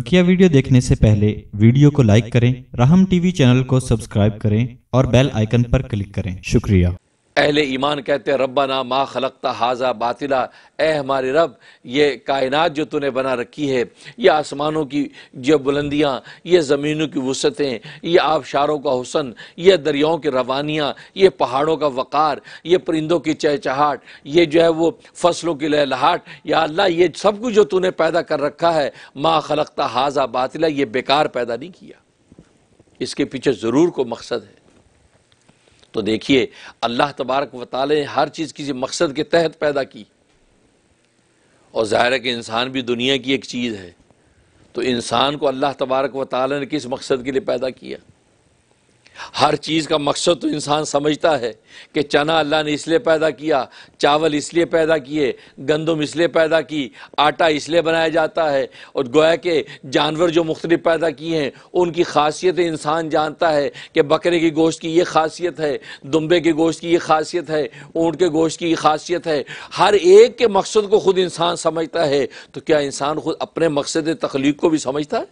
बकिया वीडियो देखने से पहले वीडियो को लाइक करें राहम टीवी चैनल को सब्सक्राइब करें और बेल आइकन पर क्लिक करें शुक्रिया अहल ईमान कहते हैं ना माँ खलकता हाजा बातिला ए हमारे रब ये कायनात जो तूने बना रखी है ये आसमानों की जो बुलंदियाँ ये ज़मीनों की वसतें ये आबशारों का हुसन ये दरियाओं की रवानियाँ ये पहाड़ों का वक़ार ये परिंदों की चहचहाट ये जो है वो फसलों की लहलहाट या अल्लाह ये सब कुछ जो तूने पैदा कर रखा है माँ खलकता हाजा बातिला ये बेकार पैदा नहीं किया इसके पीछे ज़रूर को मकसद है तो देखिए अल्लाह तबारक वाले ने हर चीज़ किसी मकसद के तहत पैदा की और ज़ाहिर है कि इंसान भी दुनिया की एक चीज़ है तो इंसान को अल्लाह तबारक वाले ने किस मकसद के लिए पैदा किया हर चीज़ का मकसद तो इंसान समझता है कि चना अल्लाह ने इसलिए पैदा किया चावल इसलिए पैदा किए गंदम इसलिए पैदा की आटा इसलिए बनाया जाता है और गोया के जानवर जो मुख्तलि पैदा किए हैं उनकी खासियत इंसान जानता है कि बकरे की गोश्त की ये खासियत है दुम्बे के गोश्त की ये खासियत है ऊँट के गोश्त की ये खासियत है हर एक के मकसद को ख़ुद इंसान समझता है तो क्या इंसान खुद अपने मकसद तख्लीक को भी समझता है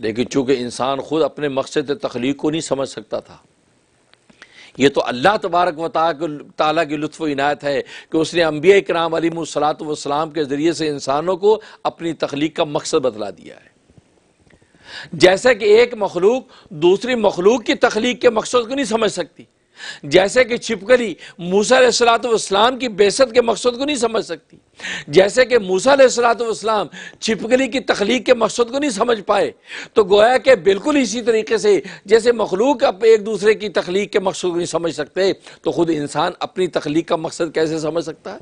लेकिन चूंकि इंसान खुद अपने मकसद तख्लीक को नहीं समझ सकता था ये तो अल्लाह तबारक व ताली की लुत्फ़ इनायत है कि उसने अम्बिया कराम अलीसलात वसलाम के ज़रिए से इंसानों को अपनी तख्लीक का मकसद बतला दिया है जैसे कि एक मखलूक दूसरी मखलूक की तख्लीक के मकसद को नहीं समझ सकती जैसे कि छिपकली मूसा सलातम की बेसत के मकसद को नहीं समझ सकती जैसे कि मूसा सलातम छिपकली की तख्लीक के मकसद को नहीं समझ पाए तो गोया के बिल्कुल इसी तरीके से जैसे मखलूक अब एक दूसरे की तख्लीक के मकसद को नहीं समझ सकते तो ख़ुद इंसान अपनी तख्लीक का मकसद कैसे समझ सकता है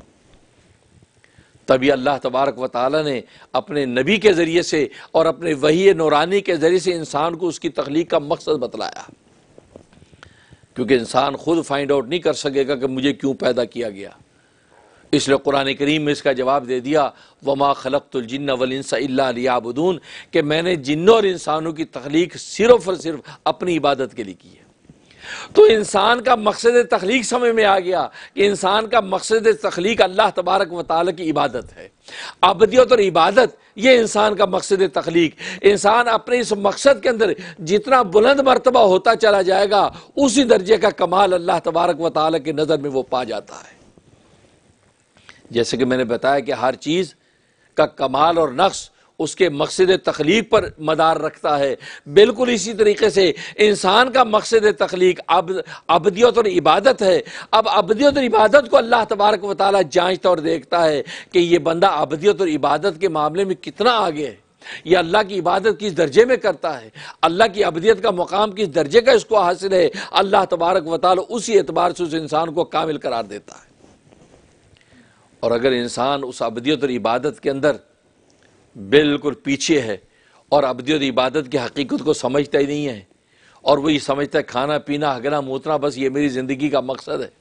तभी अल्लाह तबारक व ताली ने अपने नबी के ज़रिए से और अपने वही नौरानी के ज़रिए से इंसान को उसकी तख्लीक का मकसद बतलाया क्योंकि इंसान खुद फाइंड आउट नहीं कर सकेगा कि मुझे क्यों पैदा किया गया इसलिए कुरान करीम में इसका जवाब दे दिया वमा खलकतुलजन्न वलिनसा आबदून कि मैंने जिन्नों और इंसानों की तख्लीक सिर्फ और सिर्फ अपनी इबादत के लिए की है तो इंसान का मकसद तख्लीक समझ में आ गया कि इंसान का मकसद तख्लीक अल्लाह तबारक व ताल की इबादत है आबदियत और इबादत ये इंसान का मकसद तख्लीक इंसान अपने इस मकसद के अंदर जितना बुलंद मरतबा होता चला जाएगा उसी दर्जे का कमाल अल्लाह तबारक व ताल की नज़र में वो पा जाता है जैसे कि मैंने बताया कि हर चीज़ का कमाल और नक्श उसके मकसद तख्लीक पर मदार रखता है बिल्कुल इसी तरीके से इंसान का मकसद तख्लीक अब अबदियत और इबादत है अब अबदियत और इबादत को अल्लाह तबारक वाल जाँचता और देखता है कि ये बंदा अबदियत और इबादत के मामले में कितना आगे है यह अल्लाह की इबादत किस दर्जे में करता है अल्लाह की अबदियत का मुकाम किस दर्जे का इसको हासिल है अल्लाह तबारक वाल उसी एतबार से उस इंसान को कामिल करार देता है और अगर इंसान उस अबदियत और इबादत के अंदर बिल्कुल पीछे है और अबदी और इबादत की हकीकत को समझता ही नहीं है और वो ये समझता है खाना पीना हगना मोतना बस ये मेरी ज़िंदगी का मकसद है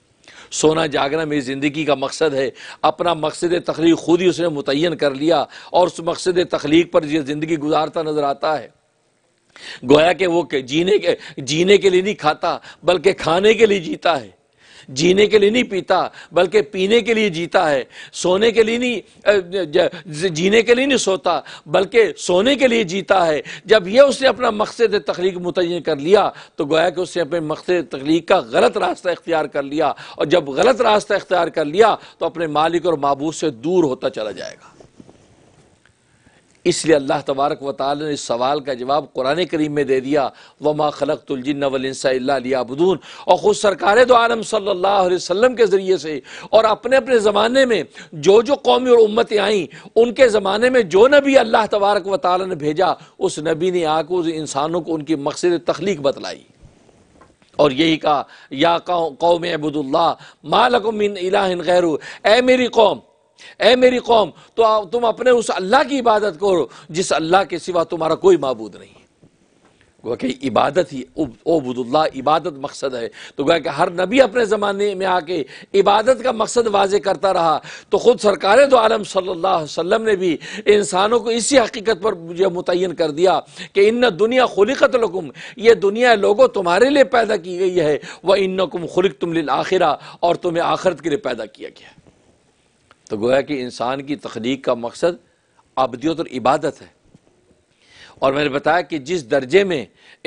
सोना जागना मेरी ज़िंदगी का मकसद है अपना मकसद तख्लीक खुद ही उसने मुतन कर लिया और उस मकसद तख्लीक पर यह ज़िंदगी गुजारता नज़र आता है गोया कि वो जीने के जीने के लिए नहीं खाता बल्कि खाने के लिए जीता है जीने के लिए नहीं पीता बल्कि पीने के लिए जीता है सोने के लिए नहीं जीने के लिए नहीं सोता बल्कि सोने के लिए जीता है जब यह उसने अपना मकसद तख्लीक मुतन कर लिया तो गोया कि उसने अपने मकसद तख्लीक का गलत रास्ता इख्तियार कर लिया और जब गलत रास्ता इख्तियार कर लिया तो अपने मालिक और मबूस से दूर होता चला जाएगा इसलिए अल्लाह तबारक व ताल ने इस सवाल का जवाब कुरान करीम में दे दिया वमा खलक तुलजिन वलिनसाबदून और ख़ुद सरकार दो आलम सल्ला वसम के ज़रिए से और अपने अपने ज़माने में जो जो कौमी और उम्मतें आईं उनके ज़माने में जो नबी अल्लाह तबारक व ताल ने भेजा उस नबी ने आकर उस इंसानों को उनकी मकसद तख्लीक बतलाई और यही कहा या कौम अबूदुल्ला मालकुमिन इलाहिन ए मेरी कौम ए मेरी कौम तो तुम अपने उस अल्लाह की इबादत करो जिस अल्लाह के सिवा तुम्हारा कोई मबूद नहीं है गोया कि इबादत ही ओबुदुल्ला इबादत मकसद है तो गोया कि हर नबी अपने ज़माने में आके इबादत का मकसद वाजे करता रहा तो ख़ुद सरकार दो तो आलम सल्ला वसम ने भी इंसानों को इसी हकीकत पर मुझे मुतन कर दिया कि इन दुनिया खुलकत लकुम ये दुनिया लोगों तुम्हारे लिए पैदा की गई है वह इन नकुम खुलिक तुम आखिरा और तुम्हें आखरत के लिए पैदा किया गया है तो गोया कि इंसान की तख्लीक का मकसद आबदियत और इबादत है और मैंने बताया कि जिस दर्जे में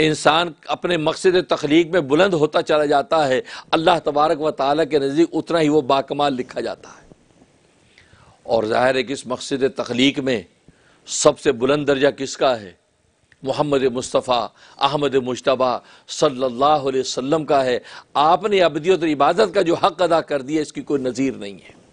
इंसान अपने मकसद तख्लीक में बुलंद होता चला जाता है अल्लाह तबारक व ताली के नज़दीक उतना ही वो बाकमाल लिखा जाता है और ज़ाहिर है कि इस मकसद तख्लीक में सबसे बुलंद दर्जा किसका है मोहम्मद मुस्तफ़ा अहमद मुशतबा सल्लल्लाहु अलैहि वसल्लम का है आपने अबदियत और इबादत का जो हक़ अदा कर दिया इसकी कोई नज़ीर नहीं है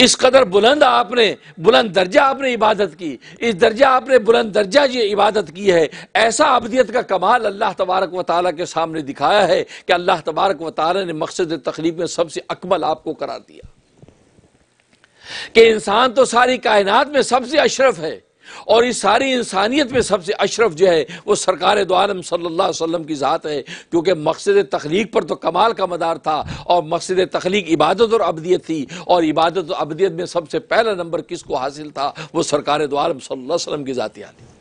इस कदर बुलंद आपने बुलंद दर्जा आपने इबादत की इस दर्जा आपने बुलंद दर्जा ये इबादत की है ऐसा अबदियत का कमाल अल्लाह तबारक व ताली के सामने दिखाया है कि अल्लाह तबारक व ताली ने मकसद तकलीफ में सबसे अकमल आपको करा दिया कि इंसान तो सारी कायनात में सबसे अशरफ है और इस सारी इंसानियत में सबसे अशरफ जो है वो सरकार दोआलम सल्ला वसम की ज़ात है क्योंकि मकसद तख्लीक पर तो कमाल का मदार था और मकसद तख्लीक इबादत और अबदियत थी और इबादत और अबदियत में सबसे पहला नंबर किसको हासिल था वो सरकार दोआलम सल्ला वसम की ज़ाती आती